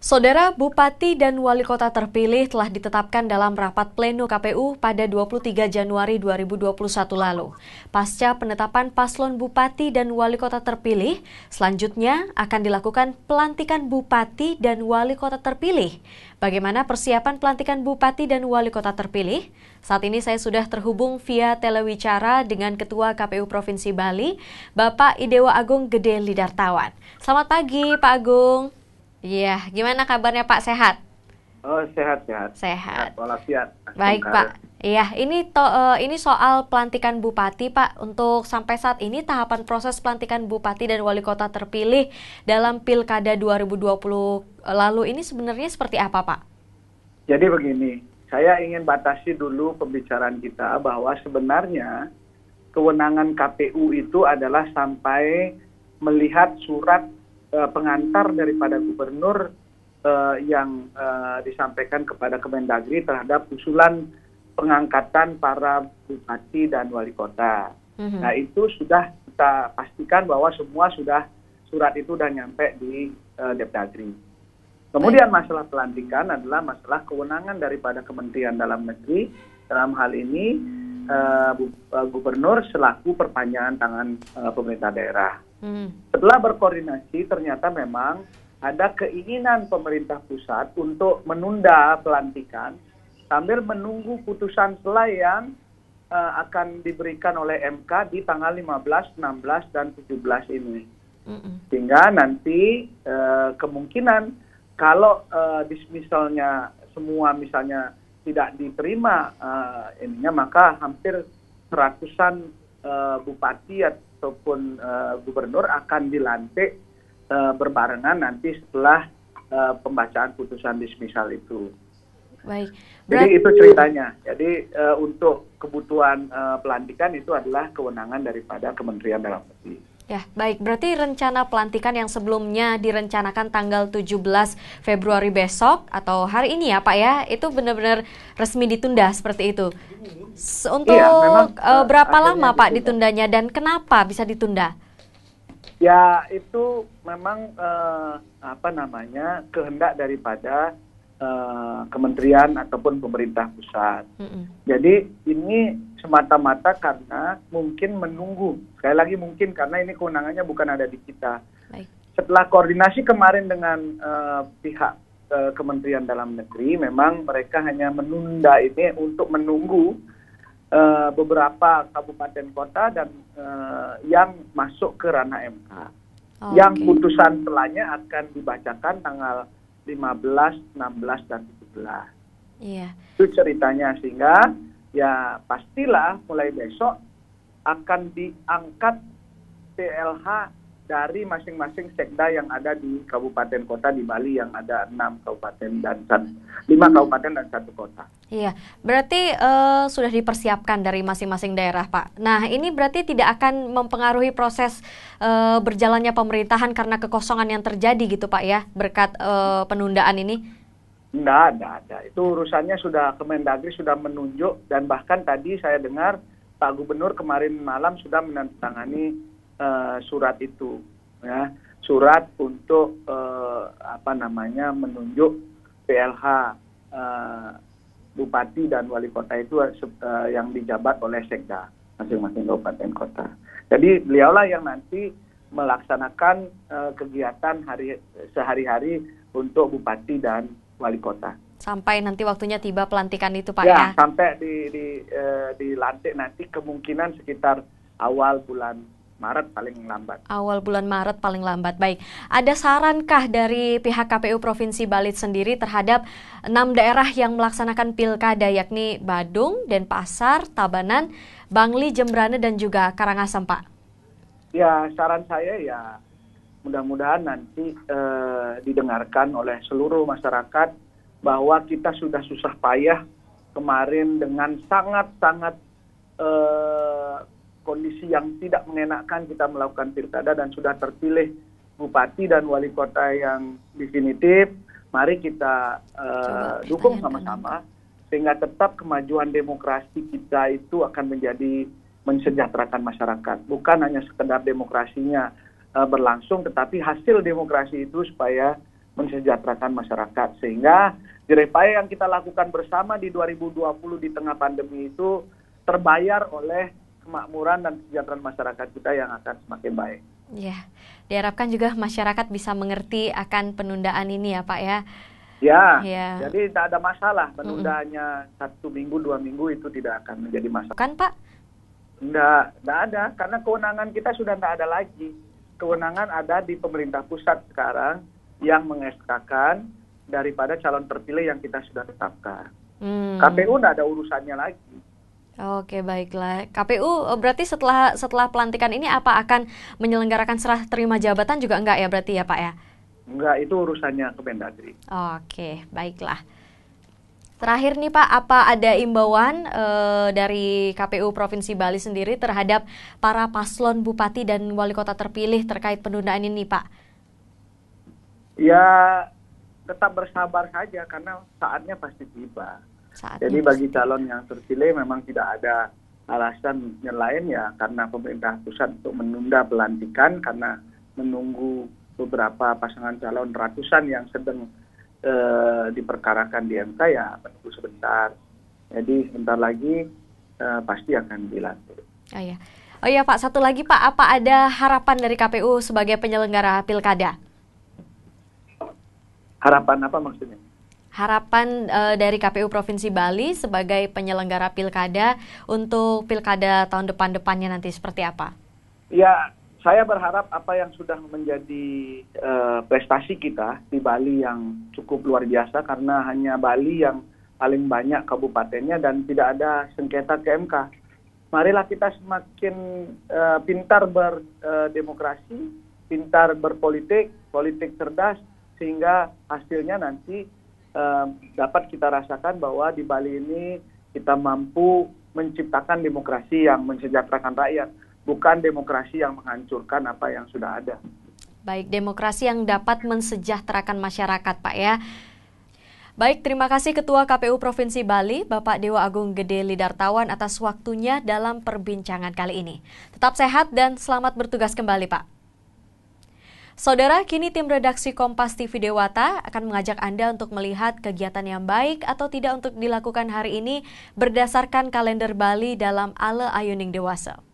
Saudara Bupati dan Wali Kota terpilih telah ditetapkan dalam rapat pleno KPU pada 23 Januari 2021 lalu. Pasca penetapan paslon Bupati dan Wali Kota terpilih, selanjutnya akan dilakukan pelantikan Bupati dan Wali Kota terpilih. Bagaimana persiapan pelantikan Bupati dan Wali Kota terpilih? Saat ini saya sudah terhubung via telewicara dengan Ketua KPU Provinsi Bali, Bapak Idewa Agung Gede Lidartawan. Selamat pagi Pak Agung. Iya, gimana kabarnya Pak? Sehat? Oh, sehat, sehat. Sehat. Walafiat. Baik, Pak. Iya, ini to, uh, ini soal pelantikan bupati, Pak. Untuk sampai saat ini tahapan proses pelantikan bupati dan wali kota terpilih dalam Pilkada 2020 eh, lalu ini sebenarnya seperti apa, Pak? Jadi begini, saya ingin batasi dulu pembicaraan kita bahwa sebenarnya kewenangan KPU itu adalah sampai melihat surat Eh, pengantar daripada gubernur eh, yang eh, disampaikan kepada Kemendagri terhadap usulan pengangkatan para bupati dan wali kota. Mm-hmm. Nah itu sudah kita pastikan bahwa semua sudah surat itu sudah nyampe di uh, Depdagri. Kemudian Baik. masalah pelantikan adalah masalah kewenangan daripada Kementerian Dalam Negeri dalam hal ini uh, gubernur selaku perpanjangan tangan uh, pemerintah daerah hmm. setelah berkoordinasi ternyata memang ada keinginan pemerintah pusat untuk menunda pelantikan sambil menunggu putusan selain uh, eh, akan diberikan oleh MK di tanggal 15, 16, dan 17 ini. mm Sehingga nanti uh, kemungkinan kalau uh, eh, dismisalnya semua misalnya tidak diterima uh, ininya maka hampir ratusan uh, bupati ataupun eh, gubernur akan dilantik eh, berbarengan nanti setelah eh, pembacaan putusan dismisal itu. Baik. Berat... Jadi itu ceritanya. Jadi uh, untuk kebutuhan uh, pelantikan itu adalah kewenangan daripada Kementerian Dalam Negeri. Ya, baik. Berarti rencana pelantikan yang sebelumnya direncanakan tanggal 17 Februari besok atau hari ini ya, Pak ya, itu benar-benar resmi ditunda seperti itu. Untuk ya, memang, uh, berapa lama, ditunda. Pak, ditundanya dan kenapa bisa ditunda? Ya, itu memang uh, apa namanya? kehendak daripada Eh, kementerian ataupun pemerintah pusat. Mm-hmm. Jadi ini semata-mata karena mungkin menunggu. Sekali lagi mungkin karena ini kewenangannya bukan ada di kita. Baik. Setelah koordinasi kemarin dengan uh, pihak uh, Kementerian Dalam Negeri, memang mereka hanya menunda ini untuk menunggu uh, beberapa kabupaten kota dan uh, yang masuk ke ranah MK. Oh, ah, yang okay. putusan telahnya akan dibacakan tanggal 15, 16 dan 17. Iya. Itu ceritanya sehingga ya pastilah mulai besok akan diangkat PLH dari masing-masing sekda yang ada di kabupaten kota di Bali yang ada enam kabupaten dan lima hmm. kabupaten dan satu kota. Iya, berarti uh, sudah dipersiapkan dari masing-masing daerah, Pak. Nah, ini berarti tidak akan mempengaruhi proses uh, berjalannya pemerintahan karena kekosongan yang terjadi gitu, Pak ya, berkat uh, penundaan ini. Tidak, tidak ada. Itu urusannya sudah Kemendagri sudah menunjuk dan bahkan tadi saya dengar Pak Gubernur kemarin malam sudah menandatangani uh, surat itu ya surat untuk uh, apa namanya menunjuk PLH uh, eh, bupati dan wali kota itu uh, yang dijabat oleh sekda masing-masing kabupaten kota. Jadi beliaulah yang nanti melaksanakan uh, kegiatan hari sehari-hari untuk bupati dan wali kota. Sampai nanti waktunya tiba pelantikan itu Pak ya? Ya, sampai di, di, uh, dilantik nanti kemungkinan sekitar awal bulan Maret paling lambat. Awal bulan Maret paling lambat. Baik. Ada sarankah dari pihak KPU Provinsi Bali sendiri terhadap enam daerah yang melaksanakan pilkada yakni Badung, Denpasar, Tabanan, Bangli, Jembrane dan juga Karangasem, Pak? Ya, saran saya ya mudah-mudahan nanti eh, didengarkan oleh seluruh masyarakat bahwa kita sudah susah payah kemarin dengan sangat-sangat eh, kondisi yang tidak mengenakkan kita melakukan pilkada dan sudah terpilih bupati dan wali kota yang definitif, mari kita uh, dukung sama-sama sehingga tetap kemajuan demokrasi kita itu akan menjadi mensejahterakan masyarakat, bukan hanya sekedar demokrasinya uh, berlangsung, tetapi hasil demokrasi itu supaya mensejahterakan masyarakat sehingga jerepaya yang kita lakukan bersama di 2020 di tengah pandemi itu terbayar oleh kemakmuran dan kesejahteraan masyarakat kita yang akan semakin baik. Ya, diharapkan juga masyarakat bisa mengerti akan penundaan ini ya Pak ya. Ya, ya. jadi tidak ada masalah penundaannya mm hmm satu minggu dua minggu itu tidak akan menjadi masalah. Kan Pak? Tidak, tidak ada karena kewenangan kita sudah tidak ada lagi. Kewenangan ada di pemerintah pusat sekarang yang mengeskakan daripada calon terpilih yang kita sudah tetapkan. Hmm. KPU tidak ada urusannya lagi. Oke baiklah KPU eh, berarti setelah setelah pelantikan ini apa akan menyelenggarakan serah terima jabatan juga enggak ya berarti ya Pak ya? Enggak itu urusannya Kemendagri. Oke baiklah. Terakhir nih Pak, apa ada imbauan e, dari KPU Provinsi Bali sendiri terhadap para paslon bupati dan wali kota terpilih terkait penundaan ini Pak? Ya tetap bersabar saja karena saatnya pasti tiba. Saatnya Jadi bagi calon yang terpilih memang tidak ada alasan yang lain ya karena pemerintah pusat untuk menunda pelantikan karena menunggu beberapa pasangan calon ratusan yang sedang e, diperkarakan di MK ya menunggu sebentar. Jadi sebentar lagi e, pasti akan dilantik. Oh ya. Oh iya Pak, satu lagi Pak, apa ada harapan dari KPU sebagai penyelenggara pilkada? Harapan apa maksudnya? harapan uh, dari KPU Provinsi Bali sebagai penyelenggara pilkada untuk pilkada tahun depan-depannya nanti seperti apa? Ya, saya berharap apa yang sudah menjadi uh, prestasi kita di Bali yang cukup luar biasa karena hanya Bali yang paling banyak kabupatennya dan tidak ada sengketa ke MK. Marilah kita semakin uh, pintar berdemokrasi, uh, pintar berpolitik, politik cerdas sehingga hasilnya nanti Eh, dapat kita rasakan bahwa di Bali ini kita mampu menciptakan demokrasi yang mensejahterakan rakyat, bukan demokrasi yang menghancurkan apa yang sudah ada. Baik, demokrasi yang dapat mensejahterakan masyarakat, Pak ya. Baik, terima kasih Ketua KPU Provinsi Bali, Bapak Dewa Agung Gede Lidartawan atas waktunya dalam perbincangan kali ini. Tetap sehat dan selamat bertugas kembali, Pak. Saudara, kini tim redaksi Kompas TV Dewata akan mengajak Anda untuk melihat kegiatan yang baik atau tidak untuk dilakukan hari ini berdasarkan kalender Bali dalam Ale Ayuning Dewasa.